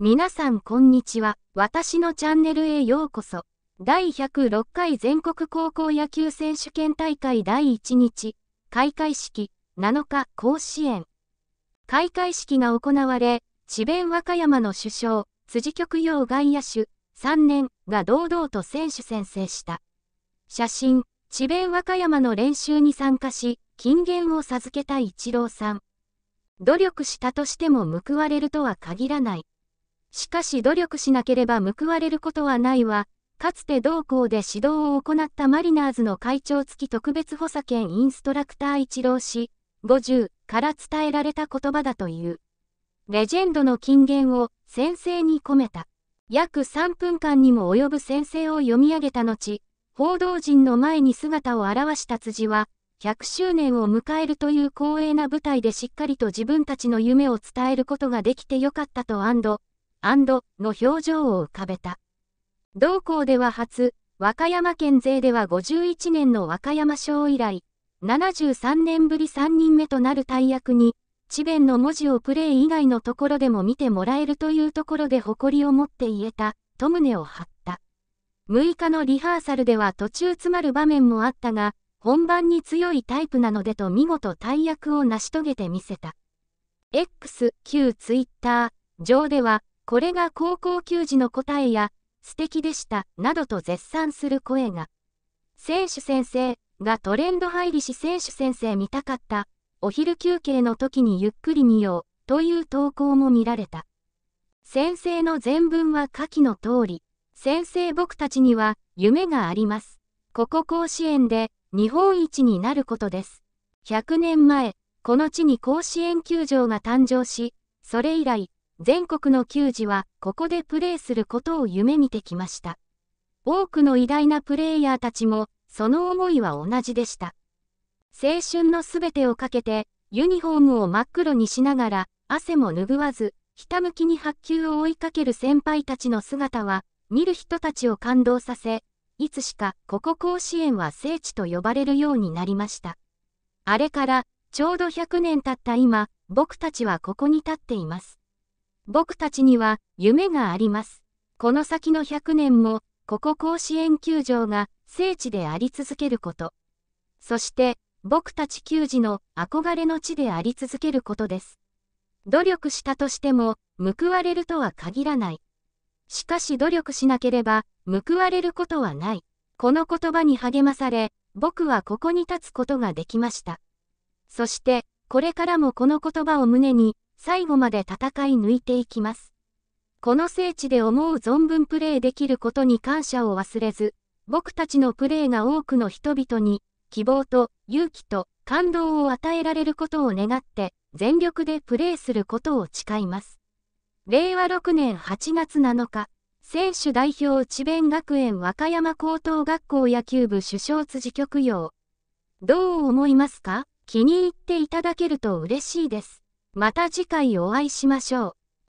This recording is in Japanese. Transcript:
皆さんこんにちは。私のチャンネルへようこそ。第106回全国高校野球選手権大会第1日、開会式、7日甲子園。開会式が行われ、智弁和歌山の首相、辻局用外野手、3年が堂々と選手宣誓した。写真、智弁和歌山の練習に参加し、金言を授けたイチローさん。努力したとしても報われるとは限らない。しかし努力しなければ報われることはないわ。かつて同校で指導を行ったマリナーズの会長付き特別補佐兼インストラクター一郎氏、50から伝えられた言葉だという。レジェンドの金言を先生に込めた。約3分間にも及ぶ先生を読み上げた後、報道陣の前に姿を現した辻は、100周年を迎えるという光栄な舞台でしっかりと自分たちの夢を伝えることができてよかったとの表情を浮かべた。同校では初、和歌山県勢では51年の和歌山賞以来、73年ぶり3人目となる大役に、智弁の文字をプレイ以外のところでも見てもらえるというところで誇りを持って言えた、と胸を張った。6日のリハーサルでは途中詰まる場面もあったが、本番に強いタイプなのでと見事大役を成し遂げてみせた。X、q Twitter 上では、これが高校球児の答えや、素敵でした、などと絶賛する声が。選手先生がトレンド入りし選手先生見たかった、お昼休憩の時にゆっくり見よう、という投稿も見られた。先生の全文は下記の通り、先生僕たちには夢があります。ここ甲子園で日本一になることです。100年前、この地に甲子園球場が誕生し、それ以来、全国の球児はここでプレーすることを夢見てきました。多くの偉大なプレイヤーたちもその思いは同じでした。青春のすべてをかけてユニフォームを真っ黒にしながら汗も拭わずひたむきに発球を追いかける先輩たちの姿は見る人たちを感動させいつしかここ甲子園は聖地と呼ばれるようになりました。あれからちょうど100年経った今、僕たちはここに立っています。僕たちには夢があります。この先の100年も、ここ甲子園球場が聖地であり続けること。そして、僕たち球児の憧れの地であり続けることです。努力したとしても、報われるとは限らない。しかし努力しなければ、報われることはない。この言葉に励まされ、僕はここに立つことができました。そして、これからもこの言葉を胸に、最後まで戦い抜いていきます。この聖地で思う存分プレーできることに感謝を忘れず、僕たちのプレーが多くの人々に、希望と勇気と感動を与えられることを願って、全力でプレーすることを誓います。令和6年8月7日、選手代表智弁学園和歌山高等学校野球部主将辻局用。どう思いますか気に入っていただけると嬉しいです。また次回お会いしましょう。